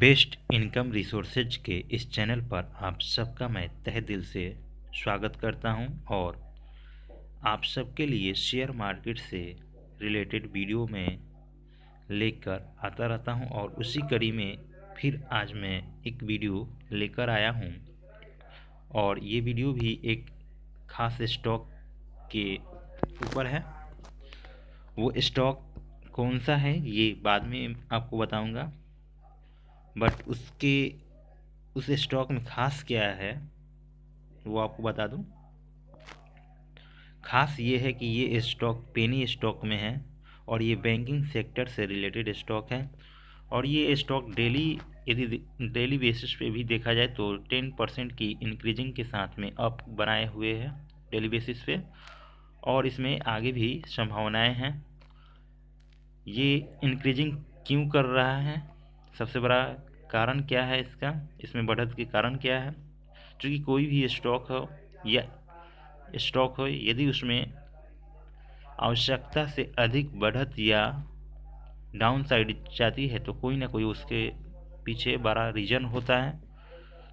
best income resources के इस channel पर आप सबका मैं तह दिल से स्वागत करता हूं और आप सबके लिए शेयर मार्केट से रिलेटेड वीडियो में लेकर आता रहता हूं और उसी कड़ी में फिर आज मैं एक वीडियो लेकर आया हूं और ये वीडियो भी एक खास स्टॉक के ऊपर है वो स्टॉक कौन सा है ये बाद में आपको बताऊंगा बट उसके उस स्टॉक में खास क्या है वो आपको बता दूं खास ये है कि ये स्टॉक पेनी स्टॉक में है और ये बैंकिंग सेक्टर से रिलेटेड स्टॉक है और ये स्टॉक डेली यदि डेली बेसिस पे भी देखा जाए तो टेन परसेंट की इंक्रीजिंग के साथ में अप बनाए हुए हैं डेली बेसिस पे और इसमें आगे भी संभावनाएं हैं ये इंक्रीजिंग क्यों कर रहा है सबसे बड़ा कारण क्या है इसका इसमें बढ़त के कारण क्या है चूँकि कोई भी स्टॉक हो या स्टॉक हो यदि उसमें आवश्यकता से अधिक बढ़त या डाउन साइड जाती है तो कोई ना कोई उसके पीछे बड़ा रीज़न होता है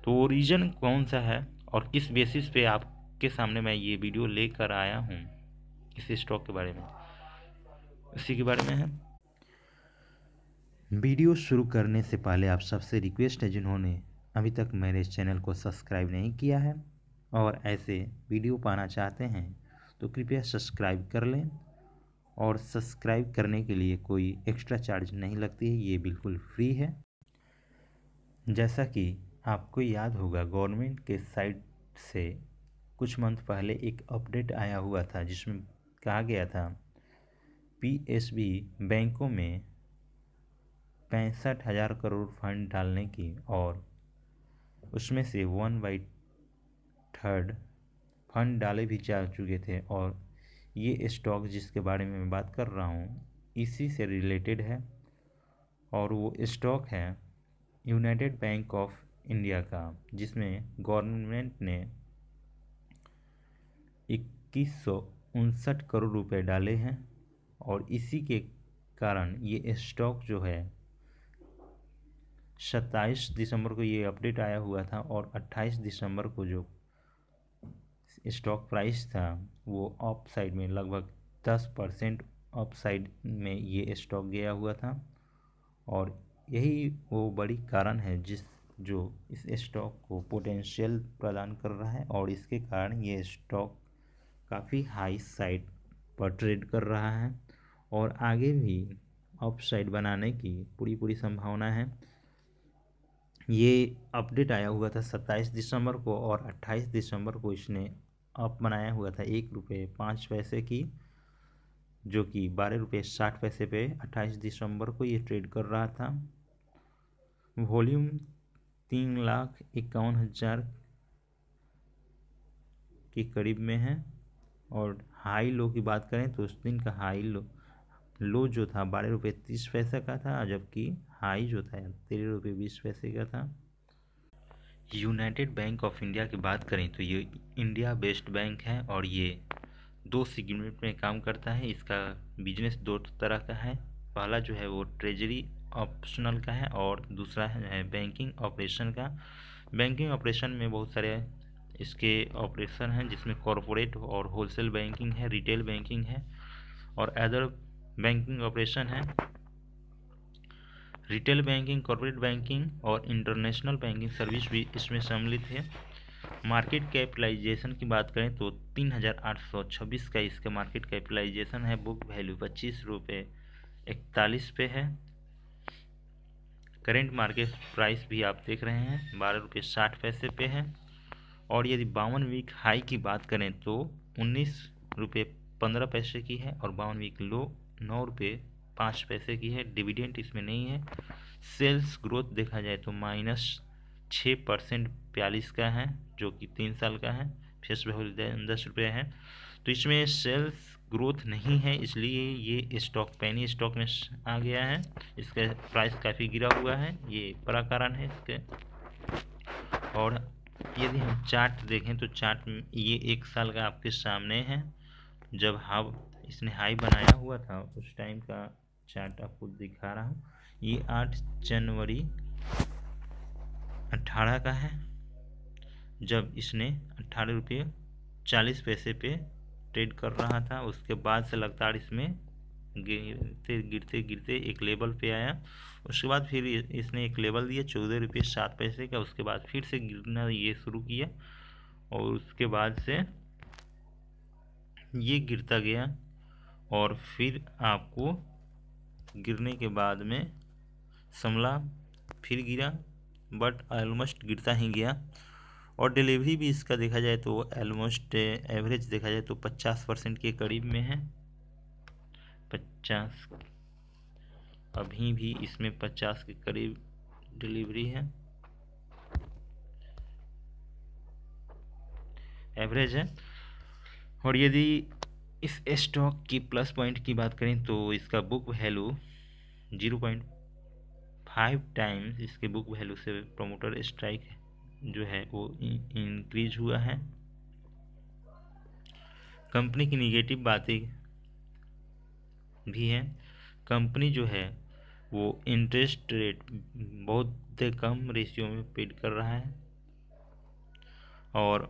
तो वो रीज़न कौन सा है और किस बेसिस पे आपके सामने मैं ये वीडियो लेकर आया हूँ इस स्टॉक के बारे में इसी के बारे में है वीडियो शुरू करने से पहले आप सबसे रिक्वेस्ट है जिन्होंने अभी तक मेरे चैनल को सब्सक्राइब नहीं किया है और ऐसे वीडियो पाना चाहते हैं तो कृपया सब्सक्राइब कर लें और सब्सक्राइब करने के लिए कोई एक्स्ट्रा चार्ज नहीं लगती है ये बिल्कुल फ्री है जैसा कि आपको याद होगा गवर्नमेंट के साइट से कुछ मंथ पहले एक अपडेट आया हुआ था जिसमें कहा गया था पीएसबी बैंकों में पैंसठ हजार करोड़ फंड डालने की और उसमें से वन बाई थर्ड फंड डाले भी जा चुके थे और ये स्टॉक जिसके बारे में मैं बात कर रहा हूँ इसी से रिलेटेड है और वो स्टॉक है यूनाइटेड बैंक ऑफ इंडिया का जिसमें गवर्नमेंट ने इक्कीस सौ उनसठ करोड़ रुपए डाले हैं और इसी के कारण ये स्टॉक जो है सत्ताईस दिसंबर को ये अपडेट आया हुआ था और अट्ठाईस दिसंबर को जो स्टॉक प्राइस था वो ऑफ साइड में लगभग दस परसेंट ऑफ साइड में ये स्टॉक गया हुआ था और यही वो बड़ी कारण है जिस जो इस स्टॉक को पोटेंशियल प्रदान कर रहा है और इसके कारण ये स्टॉक काफ़ी हाई साइड पर ट्रेड कर रहा है और आगे भी अप साइड बनाने की पूरी पूरी संभावना है ये अपडेट आया हुआ था सत्ताईस दिसंबर को और अट्ठाईस दिसंबर को इसने अप बनाया हुआ था एक रुपये पाँच पैसे की जो कि बारह रुपये साठ पैसे पे अट्ठाईस दिसंबर को ये ट्रेड कर रहा था वॉल्यूम तीन लाख इक्यावन हज़ार के करीब में है और हाई लो की बात करें तो उस दिन का हाई लो लो जो था बारह रुपये तीस पैसे का था जबकि हाई जो था तेरह रुपये बीस पैसे का था यूनाइटेड बैंक ऑफ इंडिया की बात करें तो ये इंडिया बेस्ड बैंक है और ये दो सीगमेंट में काम करता है इसका बिजनेस दो तरह का है पहला जो है वो ट्रेजरी ऑप्शनल का है और दूसरा है बैंकिंग ऑपरेशन का बैंकिंग ऑपरेशन में बहुत सारे इसके ऑपरेशन हैं जिसमें कॉरपोरेट और होलसेल बैंकिंग है रिटेल बैंकिंग है और अदर बैंकिंग ऑपरेशन है रिटेल बैंकिंग कॉरपोरेट बैंकिंग और इंटरनेशनल बैंकिंग सर्विस भी इसमें सम्मिलित है मार्केट कैपिटलाइजेशन की बात करें तो 3,826 का इसका मार्केट कैपिटलाइजेशन है बुक वैल्यू पच्चीस रुपये इकतालीस पे है करेंट मार्केट प्राइस भी आप देख रहे हैं बारह रुपये साठ पैसे पे है और यदि बावन वीक हाई की बात करें तो उन्नीस रुपये पंद्रह पैसे की है और बावन वीक लो नौ रुपये पाँच पैसे की है डिविडेंट इसमें नहीं है सेल्स ग्रोथ देखा जाए तो माइनस छः परसेंट बयालीस का है जो कि तीन साल का है फेस वैल्यू दस रुपये है तो इसमें सेल्स ग्रोथ नहीं है इसलिए ये स्टॉक पैनी स्टॉक में आ गया है इसका प्राइस काफ़ी गिरा हुआ है ये बड़ा कारण है इसके और यदि हम चार्ट देखें तो चार्ट ये एक साल का आपके सामने है जब हम हाँ इसने हाई बनाया हुआ था उस टाइम का चार्ट आपको दिखा रहा हूँ ये आठ जनवरी अट्ठारह का है जब इसने अट्ठारह रुपये चालीस पैसे पे ट्रेड कर रहा था उसके बाद से लगातार इसमें गिरते गिरते गिरते एक लेवल पे आया उसके बाद फिर इसने एक लेवल दिया चौदह रुपये सात पैसे का उसके बाद फिर से गिरना ये शुरू किया और उसके बाद से ये गिरता गया और फिर आपको गिरने के बाद में संभला फिर गिरा बट ऑलमोस्ट गिरता ही गया और डिलीवरी भी इसका देखा जाए तो ऑलमोस्ट एवरेज eh, देखा जाए तो पचास परसेंट के करीब में है पचास अभी भी इसमें पचास के करीब डिलीवरी है एवरेज है और यदि इस स्टॉक की प्लस पॉइंट की बात करें तो इसका book value zero point five times इसके बुक वैल्यू से प्रमोटर स्ट्राइक जो है वो इंक्रीज हुआ है कंपनी की निगेटिव बातें भी हैं कंपनी जो है वो इंटरेस्ट रेट बहुत कम रेशियो में पेड कर रहा है और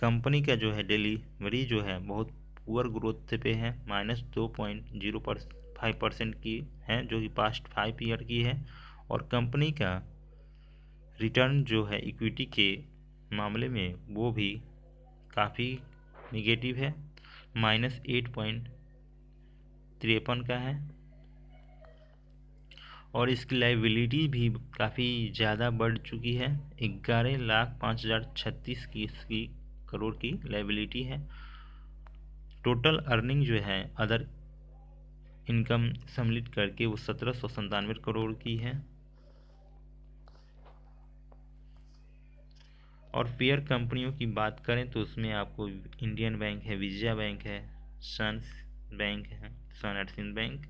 कंपनी का जो है डिलीवरी जो है बहुत पुअर ग्रोथ पे है माइनस दो पॉइंट जीरो फाइव परसेंट की है जो कि पास्ट फाइव ईयर की है और कंपनी का रिटर्न जो है इक्विटी के मामले में वो भी काफ़ी निगेटिव है माइनस एट पॉइंट तिरपन का है और इसकी लाइबिलिटी भी काफ़ी ज़्यादा बढ़ चुकी है ग्यारह लाख पाँच हज़ार छत्तीस की इसकी करोड़ की लाइबिलिटी है टोटल अर्निंग जो है अदर इनकम सम्मिलित करके वो सत्रह सौ संतानवे करोड़ की है और पेयर कंपनियों की बात करें तो उसमें आपको इंडियन बैंक है विजया बैंक है सन्स बैंक है सन and bank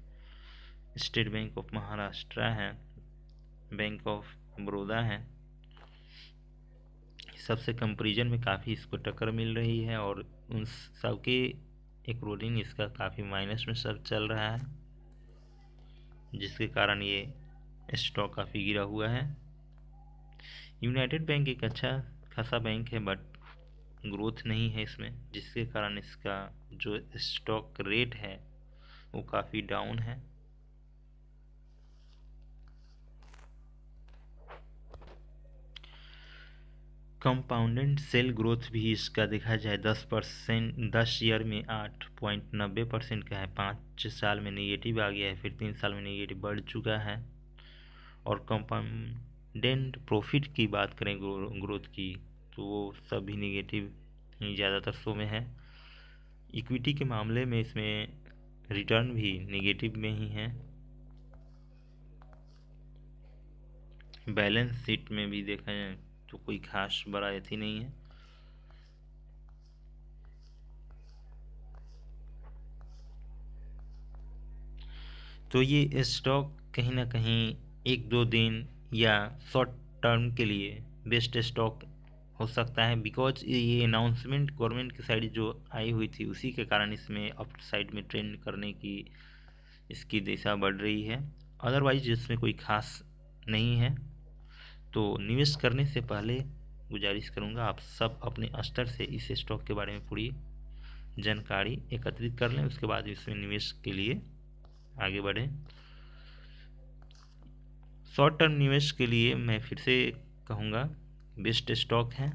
state bank of Maharashtra है बैंक ऑफ बड़ौदा है सबसे कंपेरिजन में काफ़ी इसको टक्कर मिल रही है और उन सबके एक रोलिंग इसका काफ़ी माइनस में सब चल रहा है जिसके कारण ये स्टॉक काफ़ी गिरा हुआ है यूनाइटेड बैंक एक अच्छा खासा बैंक है बट ग्रोथ नहीं है इसमें जिसके कारण इसका जो स्टॉक रेट है वो काफ़ी डाउन है कंपाउंडेड सेल ग्रोथ भी इसका देखा जाए दस परसेंट दस ईयर में आठ पॉइंट नब्बे परसेंट का है पाँच साल में निगेटिव आ गया है फिर तीन साल में निगेटिव बढ़ चुका है और कंपाउंडेंट प्रॉफिट की बात करें ग्रो, ग्रोथ की तो वो सभी निगेटिव ज़्यादातर शो में है इक्विटी के मामले में इसमें रिटर्न भी निगेटिव में ही है बैलेंस शीट में भी देखा जाए तो कोई खास बड़ा ही नहीं है तो ये स्टॉक कहीं ना कहीं एक दो दिन या शॉर्ट टर्म के लिए बेस्ट स्टॉक हो सकता है बिकॉज ये अनाउंसमेंट गवर्नमेंट की साइड जो आई हुई थी उसी के कारण इसमें अप साइड में ट्रेंड करने की इसकी दिशा बढ़ रही है अदरवाइज इसमें कोई खास नहीं है तो निवेश करने से पहले गुजारिश करूँगा आप सब अपने स्तर से इस स्टॉक के बारे में पूरी जानकारी एकत्रित कर लें उसके बाद इसमें निवेश के लिए आगे बढ़ें शॉर्ट टर्म निवेश के लिए मैं फिर से कहूँगा बेस्ट स्टॉक हैं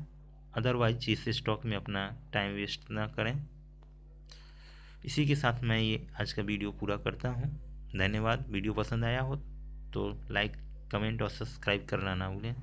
अदरवाइज इस स्टॉक में अपना टाइम वेस्ट ना करें इसी के साथ मैं ये आज का वीडियो पूरा करता हूँ धन्यवाद वीडियो पसंद आया हो तो लाइक कमेंट और सब्सक्राइब करना ना भूलें